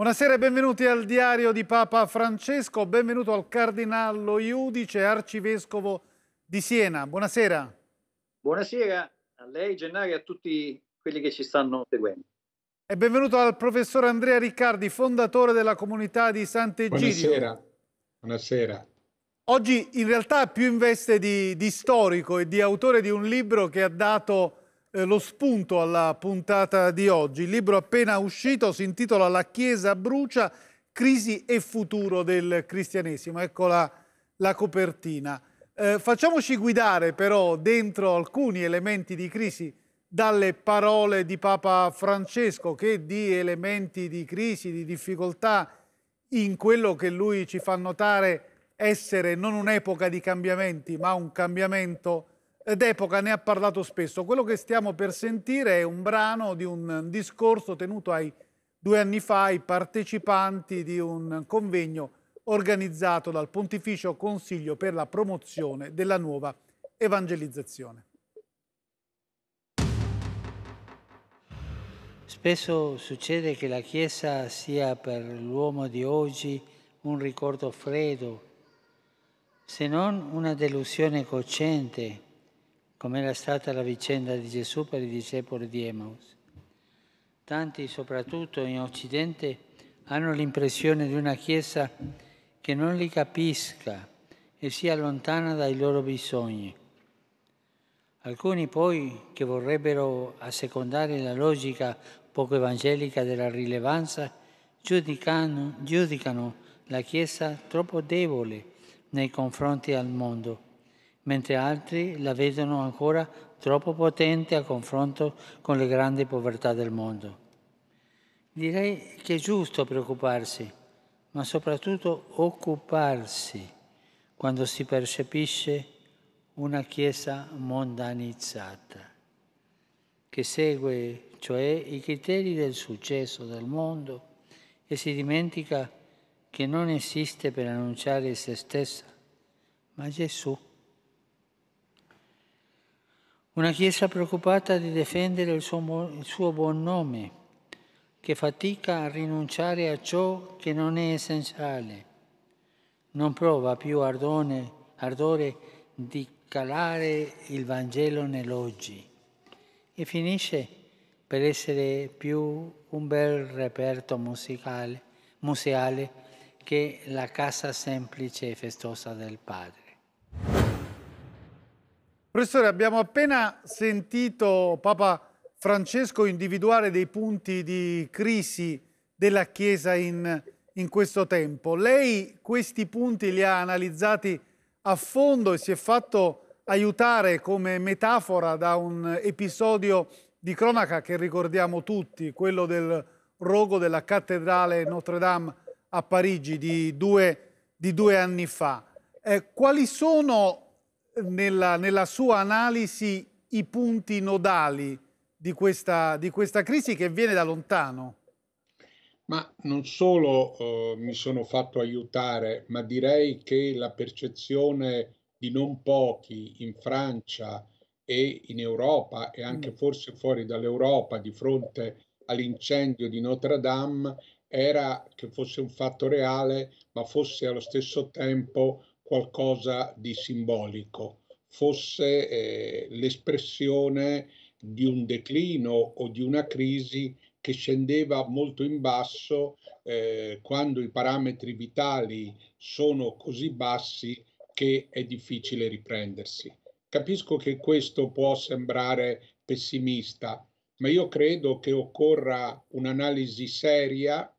Buonasera e benvenuti al diario di Papa Francesco, benvenuto al Cardinallo Iudice, Arcivescovo di Siena. Buonasera. Buonasera a lei Gennari e a tutti quelli che ci stanno seguendo. E benvenuto al professor Andrea Riccardi, fondatore della comunità di Sant'Egidio. Buonasera. Buonasera. Oggi in realtà più in veste di, di storico e di autore di un libro che ha dato eh, lo spunto alla puntata di oggi. Il libro appena uscito si intitola La Chiesa brucia, crisi e futuro del cristianesimo. Eccola la copertina. Eh, facciamoci guidare però dentro alcuni elementi di crisi dalle parole di Papa Francesco che di elementi di crisi, di difficoltà in quello che lui ci fa notare essere non un'epoca di cambiamenti ma un cambiamento d'epoca ne ha parlato spesso. Quello che stiamo per sentire è un brano di un discorso tenuto ai due anni fa ai partecipanti di un convegno organizzato dal Pontificio Consiglio per la promozione della nuova evangelizzazione. Spesso succede che la Chiesa sia per l'uomo di oggi un ricordo freddo, se non una delusione cocente come era stata la vicenda di Gesù per i discepoli di Emmaus. Tanti, soprattutto in Occidente, hanno l'impressione di una Chiesa che non li capisca e sia lontana dai loro bisogni. Alcuni poi che vorrebbero assecondare la logica poco evangelica della rilevanza giudicano, giudicano la Chiesa troppo debole nei confronti al mondo mentre altri la vedono ancora troppo potente a confronto con le grandi povertà del mondo. Direi che è giusto preoccuparsi, ma soprattutto occuparsi quando si percepisce una Chiesa mondanizzata, che segue cioè i criteri del successo del mondo e si dimentica che non esiste per annunciare se stessa, ma Gesù. Una Chiesa preoccupata di difendere il suo, il suo buon nome, che fatica a rinunciare a ciò che non è essenziale, non prova più ardone, ardore di calare il Vangelo nell'oggi e finisce per essere più un bel reperto musicale, museale che la casa semplice e festosa del Padre. Professore, abbiamo appena sentito Papa Francesco individuare dei punti di crisi della Chiesa in, in questo tempo. Lei questi punti li ha analizzati a fondo e si è fatto aiutare come metafora da un episodio di cronaca che ricordiamo tutti, quello del rogo della cattedrale Notre Dame a Parigi di due, di due anni fa. Eh, quali sono nella, nella sua analisi i punti nodali di questa, di questa crisi che viene da lontano. Ma non solo eh, mi sono fatto aiutare, ma direi che la percezione di non pochi in Francia e in Europa e anche mm. forse fuori dall'Europa di fronte all'incendio di Notre Dame era che fosse un fatto reale, ma fosse allo stesso tempo qualcosa di simbolico, fosse eh, l'espressione di un declino o di una crisi che scendeva molto in basso eh, quando i parametri vitali sono così bassi che è difficile riprendersi. Capisco che questo può sembrare pessimista, ma io credo che occorra un'analisi seria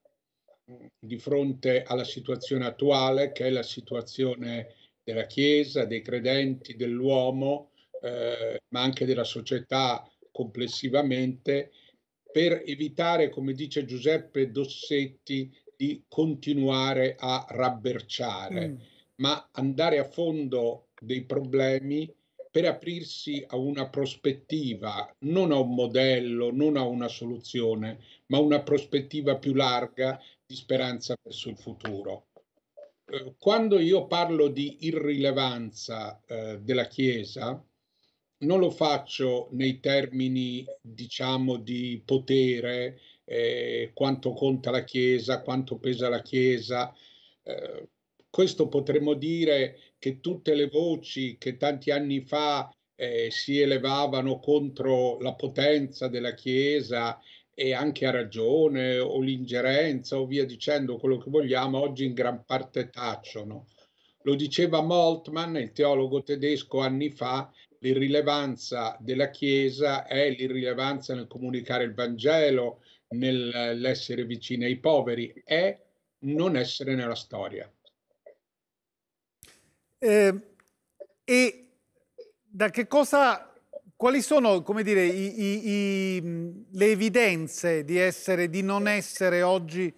di fronte alla situazione attuale, che è la situazione della Chiesa, dei credenti, dell'uomo, eh, ma anche della società complessivamente, per evitare, come dice Giuseppe Dossetti, di continuare a rabberciare, mm. ma andare a fondo dei problemi per aprirsi a una prospettiva, non a un modello, non a una soluzione, ma una prospettiva più larga di speranza verso il futuro. Eh, quando io parlo di irrilevanza eh, della Chiesa, non lo faccio nei termini, diciamo, di potere, eh, quanto conta la Chiesa, quanto pesa la Chiesa. Eh, questo potremmo dire che tutte le voci che tanti anni fa eh, si elevavano contro la potenza della Chiesa e anche a ragione, o l'ingerenza, o via dicendo quello che vogliamo, oggi in gran parte tacciono. Lo diceva Moltmann, il teologo tedesco, anni fa, l'irrilevanza della Chiesa è l'irrilevanza nel comunicare il Vangelo, nell'essere vicini ai poveri, è non essere nella storia. Eh, e da che cosa quali sono dire, i, i, i, le evidenze di, essere, di non essere oggi?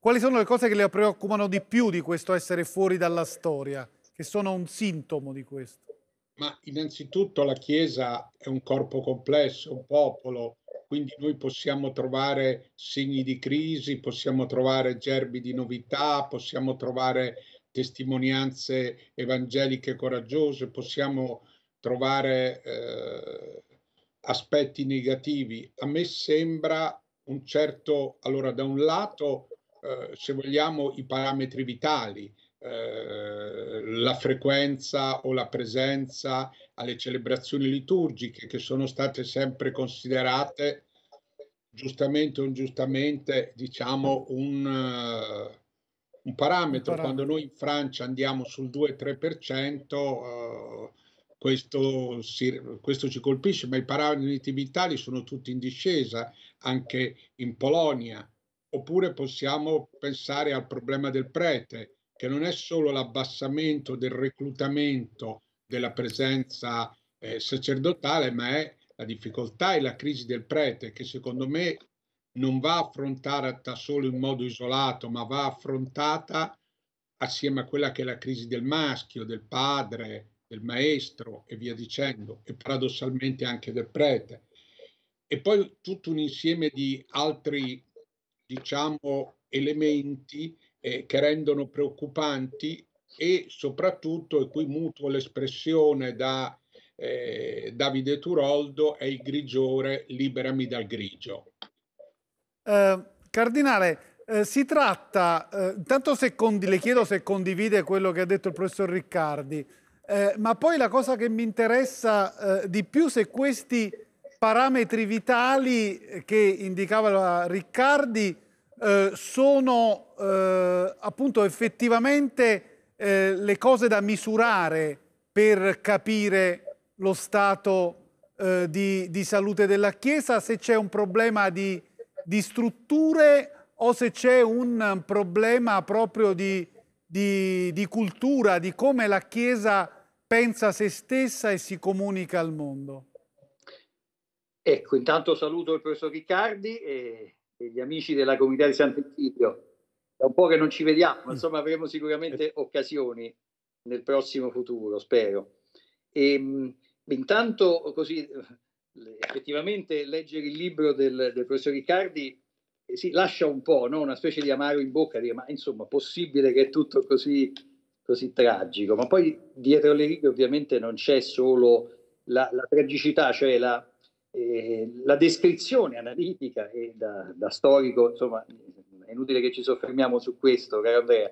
Quali sono le cose che le preoccupano di più di questo essere fuori dalla storia, che sono un sintomo di questo? Ma innanzitutto la Chiesa è un corpo complesso, un popolo, quindi noi possiamo trovare segni di crisi, possiamo trovare gerbi di novità, possiamo trovare testimonianze evangeliche coraggiose, possiamo trovare eh, aspetti negativi. A me sembra un certo, allora da un lato, eh, se vogliamo, i parametri vitali, eh, la frequenza o la presenza alle celebrazioni liturgiche che sono state sempre considerate giustamente o ingiustamente, diciamo, un, uh, un parametro. Quando noi in Francia andiamo sul 2-3%, uh, questo, si, questo, ci colpisce, ma i parametri vitali sono tutti in discesa, anche in Polonia. Oppure possiamo pensare al problema del prete, che non è solo l'abbassamento del reclutamento della presenza eh, sacerdotale, ma è la difficoltà e la crisi del prete, che secondo me non va affrontata solo in modo isolato, ma va affrontata assieme a quella che è la crisi del maschio, del padre, del maestro e via dicendo, e paradossalmente anche del prete. E poi tutto un insieme di altri, diciamo, elementi eh, che rendono preoccupanti e soprattutto, e qui mutuo l'espressione da eh, Davide Turoldo, è il grigiore, liberami dal grigio. Eh, cardinale, eh, si tratta, eh, intanto se le chiedo se condivide quello che ha detto il professor Riccardi, eh, ma poi la cosa che mi interessa eh, di più se questi parametri vitali che indicava Riccardi eh, sono eh, appunto effettivamente eh, le cose da misurare per capire lo stato eh, di, di, salute della Chiesa, se c'è un problema di, di strutture o se c'è un problema proprio di di, di cultura, di come la Chiesa pensa a se stessa e si comunica al mondo. Ecco, intanto saluto il professor Riccardi e, e gli amici della comunità di Sant'Egidio. È un po' che non ci vediamo, mm. insomma avremo sicuramente occasioni nel prossimo futuro, spero. E, ehm, intanto, così, eh, effettivamente leggere il libro del, del professor Riccardi sì, lascia un po', no? una specie di amaro in bocca, dire, ma insomma, possibile che è tutto così, così tragico? Ma poi dietro le righe ovviamente non c'è solo la, la tragicità, cioè la, eh, la descrizione analitica e da, da, storico, insomma, è inutile che ci soffermiamo su questo, caro Andrea,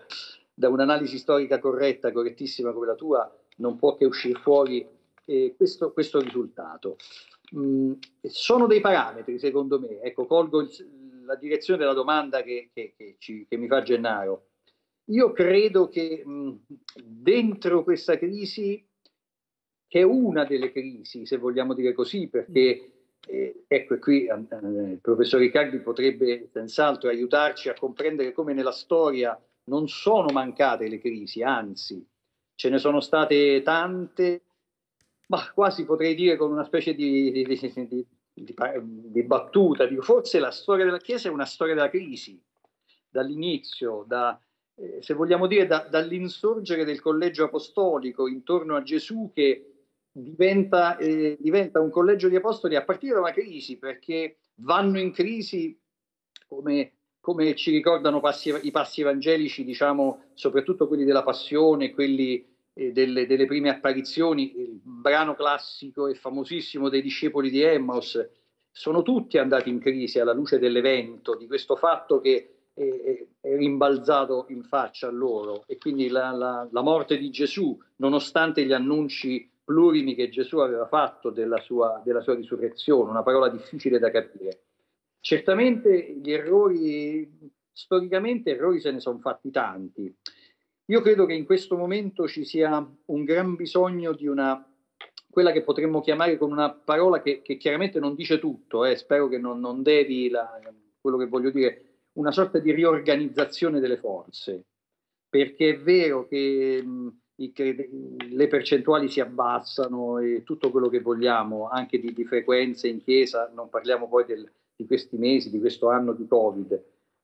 da un'analisi storica corretta, correttissima come la tua, non può che uscire fuori eh, questo, questo, risultato. Mm, sono dei parametri, secondo me, ecco, colgo il, la direzione della domanda che, che, che, ci, che mi fa Gennaro. Io credo che mh, dentro questa crisi, che è una delle crisi, se vogliamo dire così, perché mm. eh, ecco qui eh, il professor Riccardi potrebbe senz'altro aiutarci a comprendere come nella storia non sono mancate le crisi, anzi ce ne sono state tante, ma quasi potrei dire con una specie di, di, di, di, di battuta, forse la storia della Chiesa è una storia della crisi, dall'inizio, da, eh, se vogliamo dire da, dall'insorgere del collegio apostolico intorno a Gesù che diventa, eh, diventa un collegio di apostoli a partire da una crisi, perché vanno in crisi come come ci ricordano passi, i passi evangelici, diciamo, soprattutto quelli della passione, quelli eh, delle, delle, prime apparizioni, il brano classico e famosissimo dei discepoli di Emmaus, sono tutti andati in crisi alla luce dell'evento, di questo fatto che è, è rimbalzato in faccia a loro e quindi la, la, la morte di Gesù, nonostante gli annunci plurimi che Gesù aveva fatto della sua, della sua risurrezione, una parola difficile da capire. Certamente gli errori, storicamente errori se ne sono fatti tanti, io credo che in questo momento ci sia un gran bisogno di una, quella che potremmo chiamare con una parola che, che chiaramente non dice tutto, eh, spero che non, non devi la, quello che voglio dire, una sorta di riorganizzazione delle forze, perché è vero che mh, i, le percentuali si abbassano e tutto quello che vogliamo, anche di, di frequenze in chiesa, non parliamo poi del, di questi mesi, di questo anno di Covid,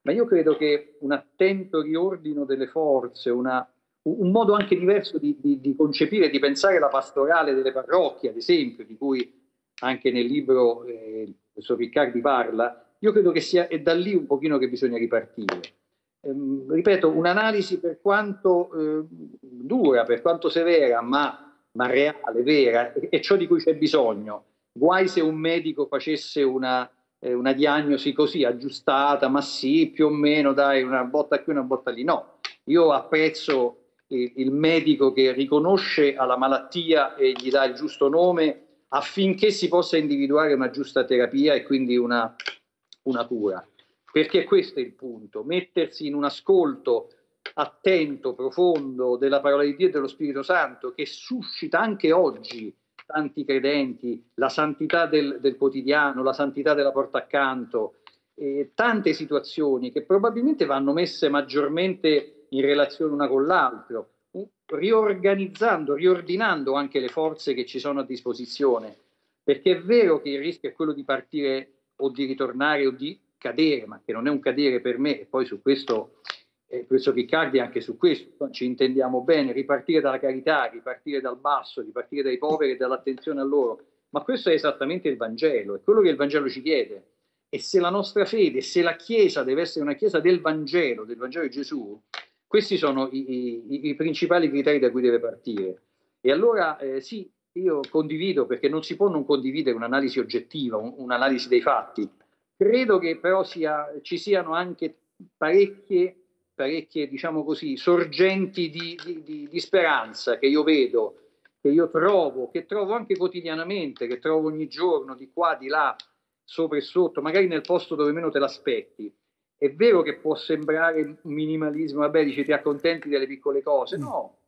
ma io credo che un attento riordino delle forze, una, un modo anche diverso di, di, di concepire, di pensare la pastorale delle parrocchie, ad esempio, di cui anche nel libro eh, il professor Riccardi parla, io credo che sia è da lì un pochino che bisogna ripartire. Ehm, ripeto, un'analisi per quanto eh, dura, per quanto severa, ma, ma reale, vera, è ciò di cui c'è bisogno. Guai se un medico facesse una, eh, una diagnosi così aggiustata, ma sì, più o meno, dai, una botta qui, una botta lì. No, io apprezzo il, il medico che riconosce alla malattia e gli dà il giusto nome affinché si possa individuare una giusta terapia e quindi una, una cura. Perché questo è il punto, mettersi in un ascolto attento, profondo della parola di Dio e dello Spirito Santo che suscita anche oggi tanti credenti, la santità del, del quotidiano, la santità della porta accanto, eh, tante situazioni che probabilmente vanno messe maggiormente in relazione una con l'altra, riorganizzando, riordinando anche le forze che ci sono a disposizione, perché è vero che il rischio è quello di partire o di ritornare o di cadere, ma che non è un cadere per me, e poi su questo il professor Riccardi anche su questo, ci intendiamo bene, ripartire dalla carità, ripartire dal basso, ripartire dai poveri e dall'attenzione a loro, ma questo è esattamente il Vangelo, è quello che il Vangelo ci chiede. E se la nostra fede, se la Chiesa deve essere una Chiesa del Vangelo, del Vangelo di Gesù, questi sono i, i, i principali criteri da cui deve partire. E allora eh, sì, io condivido, perché non si può non condividere un'analisi oggettiva, un, un'analisi dei fatti. Credo che però sia, ci siano anche parecchie parecchie, diciamo così, sorgenti di, di, di, di, speranza che io vedo, che io trovo, che trovo anche quotidianamente, che trovo ogni giorno di qua, di là, sopra e sotto, magari nel posto dove meno te l'aspetti. È vero che può sembrare minimalismo, vabbè, dici ti accontenti delle piccole cose. No,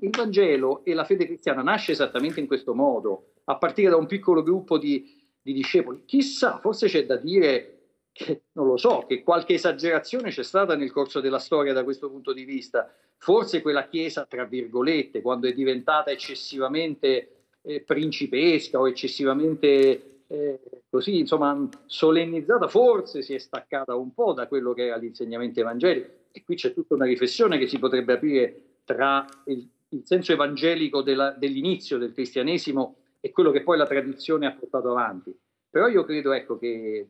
il Vangelo e la fede cristiana nasce esattamente in questo modo, a partire da un piccolo gruppo di, di discepoli. Chissà, forse c'è da dire che non lo so, che qualche esagerazione c'è stata nel corso della storia da questo punto di vista. Forse quella Chiesa, tra virgolette, quando è diventata eccessivamente eh, principesca o eccessivamente eh, così, insomma, solennizzata, forse si è staccata un po' da quello che era l'insegnamento evangelico. E qui c'è tutta una riflessione che si potrebbe aprire tra il, il senso evangelico della, dell'inizio del cristianesimo e quello che poi la tradizione ha portato avanti però io credo ecco, che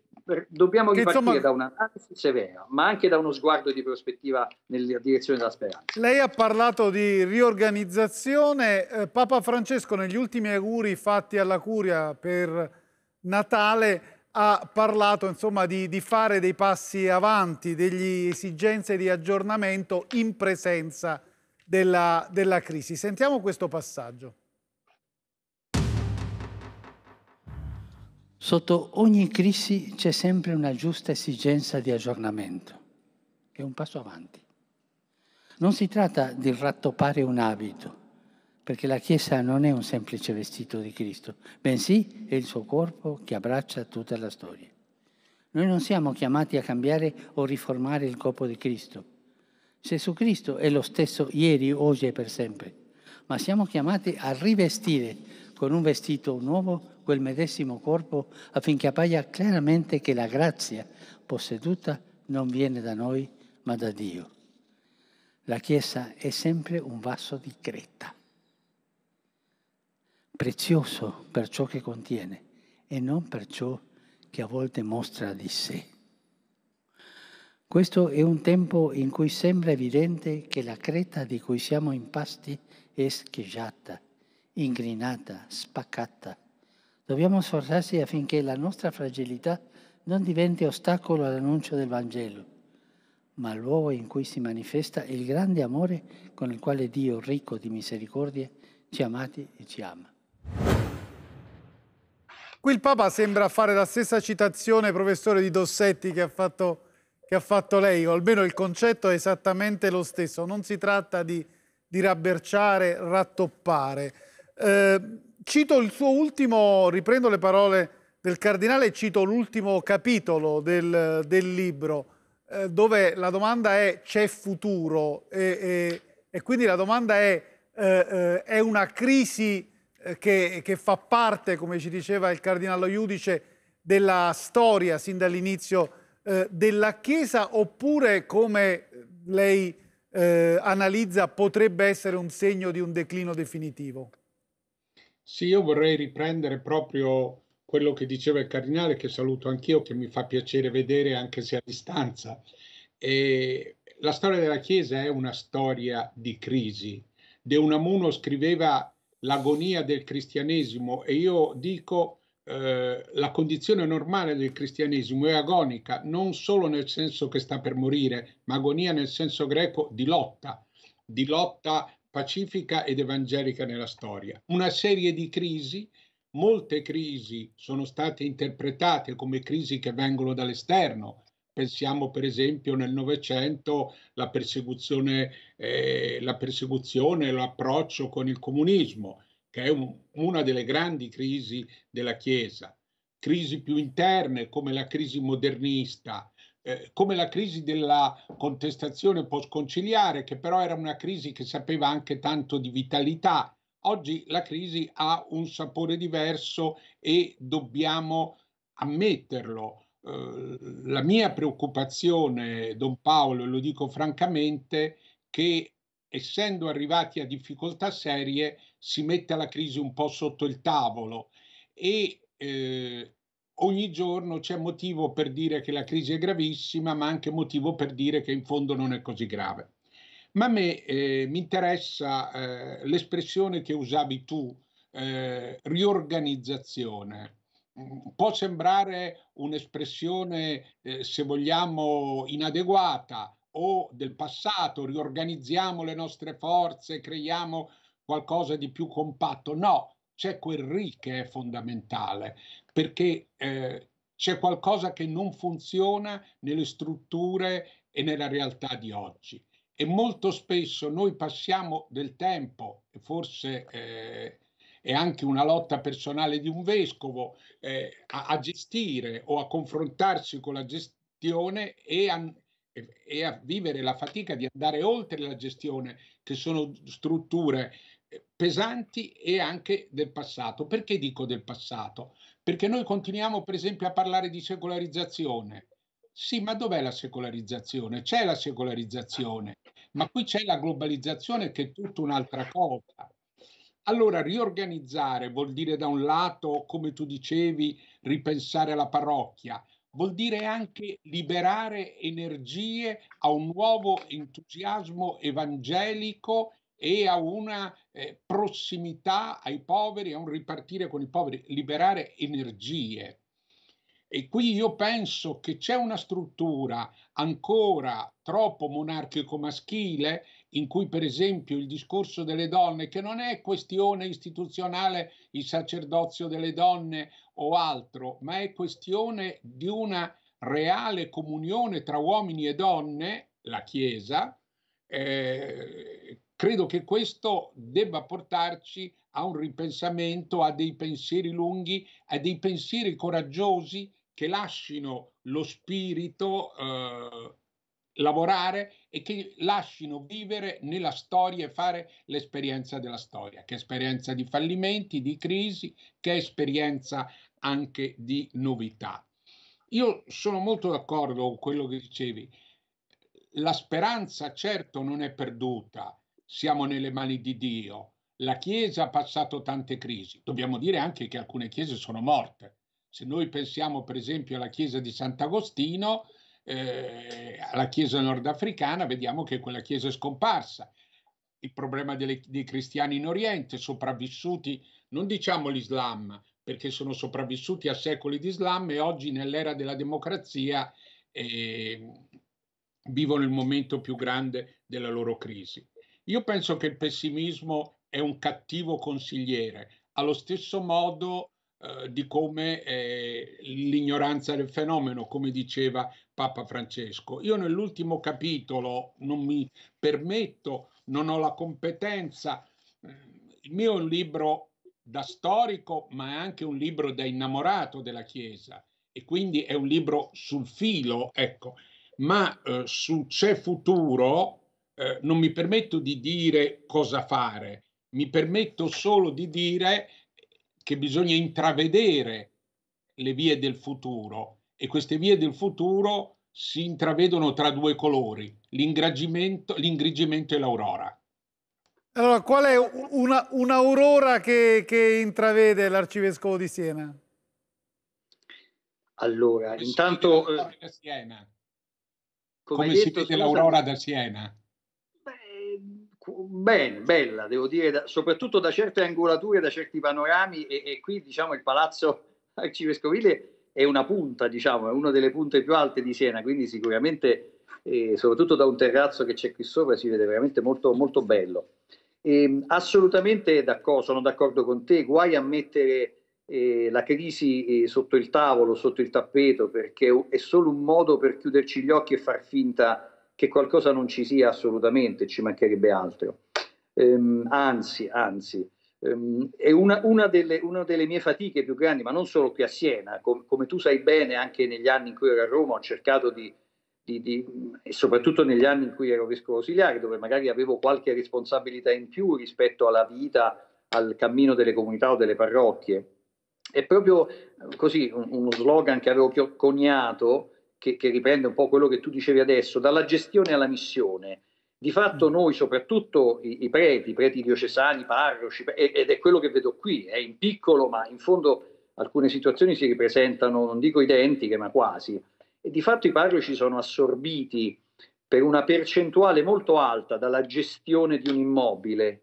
dobbiamo che, ripartire insomma, da un'analisi severa, ma anche da uno sguardo di prospettiva nella direzione della speranza. Lei ha parlato di riorganizzazione. Eh, Papa Francesco, negli ultimi auguri fatti alla Curia per Natale, ha parlato insomma, di, di, fare dei passi avanti, delle esigenze di aggiornamento in presenza della, della crisi. Sentiamo questo passaggio. Sotto ogni crisi c'è sempre una giusta esigenza di aggiornamento, è un passo avanti. Non si tratta di rattoppare un abito, perché la Chiesa non è un semplice vestito di Cristo, bensì è il suo corpo che abbraccia tutta la storia. Noi non siamo chiamati a cambiare o riformare il corpo di Cristo. Gesù Cristo è lo stesso ieri, oggi e per sempre, ma siamo chiamati a rivestire con un vestito nuovo quel medesimo corpo affinché appaia chiaramente che la grazia posseduta non viene da noi ma da Dio. La Chiesa è sempre un vaso di creta, prezioso per ciò che contiene e non per ciò che a volte mostra di sé. Questo è un tempo in cui sembra evidente che la creta di cui siamo impasti è schiacciata, ingrinata, spaccata, Dobbiamo sforzarsi affinché la nostra fragilità non diventi ostacolo all'annuncio del Vangelo, ma luogo in cui si manifesta il grande amore con il quale Dio, ricco di misericordie, ci ha amati e ci ama. Qui il Papa sembra fare la stessa citazione, professore di Dossetti, che ha fatto, che ha fatto lei, o almeno il concetto è esattamente lo stesso. Non si tratta di, di rabberciare, rattoppare. Eh, Cito il suo ultimo, riprendo le parole del cardinale, cito l'ultimo capitolo del, del libro, eh, dove la domanda è c'è futuro e, e, e, quindi la domanda è eh, eh è una crisi eh, che, che, fa parte, come ci diceva il cardinale Iudice, della storia sin dall'inizio eh, della Chiesa oppure come lei eh, analizza potrebbe essere un segno di un declino definitivo? Sì, io vorrei riprendere proprio quello che diceva il cardinale, che saluto anch'io, che mi fa piacere vedere anche se a distanza. E la storia della Chiesa è una storia di crisi. De Unamuno scriveva l'agonia del cristianesimo e io dico eh, la condizione normale del cristianesimo è agonica, non solo nel senso che sta per morire, ma agonia nel senso greco di lotta, di lotta pacifica ed evangelica nella storia. Una serie di crisi, molte crisi sono state interpretate come crisi che vengono dall'esterno. Pensiamo per esempio nel Novecento la persecuzione, eh, la persecuzione, l'approccio con il comunismo, che è un, una delle grandi crisi della Chiesa. Crisi più interne come la crisi modernista, eh, come la crisi della contestazione post-conciliare, che però era una crisi che sapeva anche tanto di vitalità. Oggi la crisi ha un sapore diverso e dobbiamo ammetterlo. Eh, la mia preoccupazione, Don Paolo, e lo dico francamente, che essendo arrivati a difficoltà serie si metta la crisi un po' sotto il tavolo e eh, ogni giorno c'è motivo per dire che la crisi è gravissima, ma anche motivo per dire che in fondo non è così grave. Ma a me eh, mi interessa eh, l'espressione che usavi tu, eh, riorganizzazione. Mm, può sembrare un'espressione, eh, se vogliamo, inadeguata o del passato, riorganizziamo le nostre forze, creiamo qualcosa di più compatto. No, c'è quel RI che è fondamentale, perché eh, c'è qualcosa che non funziona nelle strutture e nella realtà di oggi. E molto spesso noi passiamo del tempo, forse eh, è anche una lotta personale di un vescovo, eh, a, a, gestire o a confrontarsi con la gestione e a, e a vivere la fatica di andare oltre la gestione, che sono strutture eh, pesanti e anche del passato. Perché dico del passato? Perché noi continuiamo per esempio a parlare di secolarizzazione. Sì, ma dov'è la secolarizzazione? C'è la secolarizzazione, ma qui c'è la globalizzazione che è tutta un'altra cosa. Allora, riorganizzare vuol dire da un lato, come tu dicevi, ripensare la parrocchia, vuol dire anche liberare energie a un nuovo entusiasmo evangelico e a una eh, prossimità ai poveri, a un ripartire con i poveri, liberare energie. E qui io penso che c'è una struttura ancora troppo monarchico maschile in cui per esempio il discorso delle donne, che non è questione istituzionale il sacerdozio delle donne o altro, ma è questione di una reale comunione tra uomini e donne, la Chiesa, eh, Credo che questo debba portarci a un ripensamento, a dei pensieri lunghi, a dei pensieri coraggiosi che lasciano lo spirito eh, lavorare e che lasciano vivere nella storia e fare l'esperienza della storia, che è esperienza di fallimenti, di crisi, che è esperienza anche di novità. Io sono molto d'accordo con quello che dicevi. La speranza certo non è perduta, siamo nelle mani di Dio. La Chiesa ha passato tante crisi. Dobbiamo dire anche che alcune chiese sono morte. Se noi pensiamo per esempio alla Chiesa di Sant'Agostino, eh, alla Chiesa nordafricana, vediamo che quella Chiesa è scomparsa. Il problema delle, dei cristiani in Oriente, sopravvissuti, non diciamo l'Islam, perché sono sopravvissuti a secoli di Islam e oggi nell'era della democrazia eh, vivono il momento più grande della loro crisi. Io penso che il pessimismo è un cattivo consigliere, allo stesso modo eh, di come eh, l'ignoranza del fenomeno, come diceva Papa Francesco. Io nell'ultimo capitolo non mi permetto, non ho la competenza. Eh, il mio è un libro da storico, ma è anche un libro da innamorato della Chiesa e quindi è un libro sul filo, ecco. Ma eh, su C'è futuro, eh, non mi permetto di dire cosa fare, mi permetto solo di dire che bisogna intravedere le vie del futuro e queste vie del futuro si intravedono tra due colori, l'ingrigimento, e l'aurora. Allora, qual è un'aurora che, che intravede l'arcivescovo di Siena? Allora, intanto... Come, si vede eh, l'aurora da Siena? ben, bella, devo dire, da, soprattutto da certe angolature, da certi panorami e, e qui diciamo il palazzo arcivescovile è una punta, diciamo, è una delle punte più alte di Siena, quindi sicuramente, eh, soprattutto da un terrazzo che c'è qui sopra, si vede veramente molto, molto bello. E, ehm, assolutamente d'accordo, sono d'accordo con te, guai a mettere eh, la crisi eh, sotto il tavolo, sotto il tappeto, perché è solo un modo per chiuderci gli occhi e far finta che qualcosa non ci sia assolutamente, ci mancherebbe altro. Ehm, anzi, anzi, ehm, è una, una, delle, una, delle, mie fatiche più grandi, ma non solo qui a Siena, com- come tu sai bene, anche negli anni in cui ero a Roma ho cercato di, di, di, e soprattutto negli anni in cui ero vescovo ausiliare, dove magari avevo qualche responsabilità in più rispetto alla vita, al cammino delle comunità o delle parrocchie. È proprio così un, uno slogan che avevo coniato che, che riprende un po' quello che tu dicevi adesso, dalla gestione alla missione. Di fatto mm. noi, soprattutto i, i preti, i preti diocesani, i parroci, ed è quello che vedo qui, è in piccolo, ma in fondo alcune situazioni si ripresentano, non dico identiche, ma quasi. E di fatto i parroci sono assorbiti per una percentuale molto alta dalla gestione di un immobile,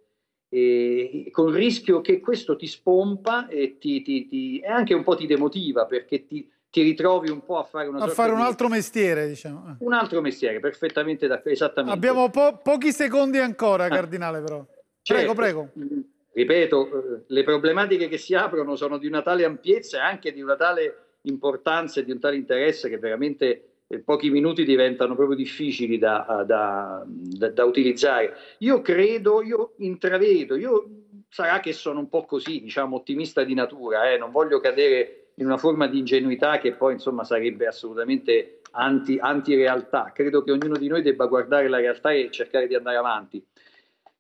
eh, con il rischio che questo ti spompa e ti, ti, ti, anche un po' ti demotiva perché ti, ti ritrovi un po' a fare una a fare un di... altro mestiere, diciamo. Eh. Un altro mestiere, perfettamente d'accordo, esattamente. Abbiamo po pochi secondi ancora, ah. Cardinale, però. Certo. Prego, prego. Ripeto, eh, le problematiche che si aprono sono di una tale ampiezza e anche di una tale importanza e di un tale interesse che veramente eh, pochi minuti diventano proprio difficili da, da, da, da utilizzare. Io credo, io intravedo, io sarà che sono un po' così, diciamo, ottimista di natura, eh? non voglio cadere in una forma di ingenuità che poi insomma sarebbe assolutamente anti, anti-realtà. Credo che ognuno di noi debba guardare la realtà e cercare di andare avanti.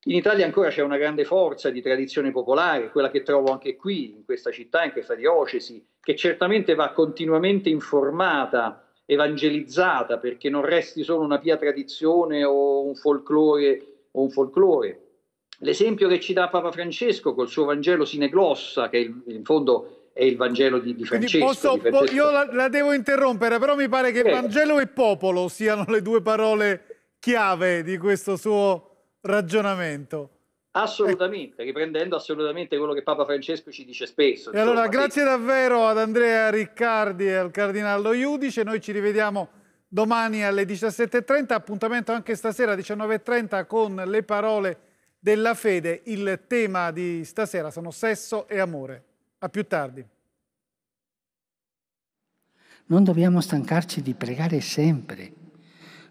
In Italia ancora c'è una grande forza di tradizione popolare, quella che trovo anche qui, in questa città, in questa diocesi, che certamente va continuamente informata, evangelizzata, perché non resti solo una pia tradizione o un folklore o un folklore. L'esempio che ci dà Papa Francesco col suo Vangelo Sineglossa, che in fondo è il Vangelo di, di Francesco. Posso, di Francesco. Io la, la, devo interrompere, però mi pare che eh. Vangelo e popolo siano le due parole chiave di questo suo ragionamento. Assolutamente, eh. riprendendo assolutamente quello che Papa Francesco ci dice spesso. Insomma. E allora grazie davvero ad Andrea Riccardi e al Cardinallo Iudice, noi ci rivediamo domani alle 17.30, appuntamento anche stasera alle 19.30 con le parole della fede. Il tema di stasera sono sesso e amore. A più tardi. Non dobbiamo stancarci di pregare sempre.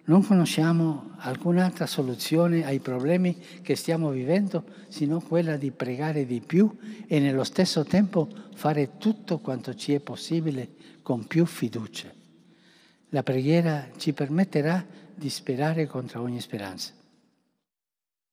Non conosciamo alcun'altra soluzione ai problemi che stiamo vivendo se non quella di pregare di più e nello stesso tempo fare tutto quanto ci è possibile con più fiducia. La preghiera ci permetterà di sperare contro ogni speranza.